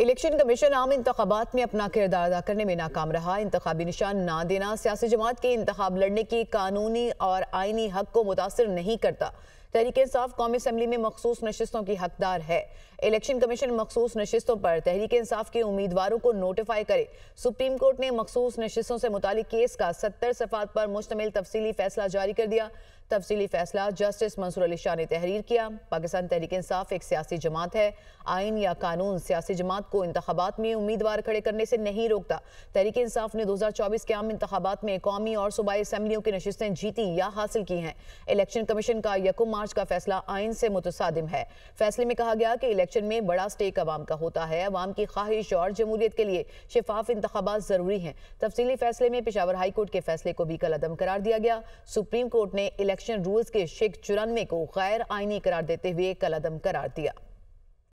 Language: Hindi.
इलेक्शन कमीशन आम इंतबात में अपना किरदार अदा करने में नाकाम रहा इंतबी निशान ना देना सियासी जमात के इंतब लड़ने की कानूनी और आइनी हक को मुतासर नहीं करता तहरीक इंसाफ कौमी असम्बली में मखसूस नशस्तों की हकदार है इलेक्शन कमीशन मखसूस नशस्तों पर तहरीक इंसाफ के उम्मीदवारों को नोटिफाई करे सुप्रीम कोर्ट ने मखसूस नशस्तों से मुतल केस का सत्तर सफात पर मुश्तमिल तफसली फैसला जारी कर दिया तफसली फैसला जस्टिस मंसूर अली शाह ने तहरीर किया पाकिस्तान तहरीक इंसाफ एक सियासी जमात है आइन या कानून सियासी जमात को इंतबात में उम्मीदवार खड़े करने से नहीं रोकता तहरीक इंसाफ ने दो हज़ार चौबीस के आम इंतबात में कौमी और सूबाई असम्बलियों की नशस्तें जीती या हासिल की हैं इलेक्शन कमीशन का यकुम मार्च मार्च का फैसला आइन से मुतसादिम है फैसले में कहा गया कि इलेक्शन में बड़ा स्टेक अवाम का होता है अवाम की ख्वाहिश और जमूरीत के लिए शिफाफ इंतबात ज़रूरी हैं तफसली फैसले में पिशावर हाई कोर्ट के फैसले को भी कलदम करार दिया गया सुप्रीम कोर्ट ने इलेक्शन रूल्स के शिक चुरानवे को गैर आइनी करार देते हुए कलदम करार दिया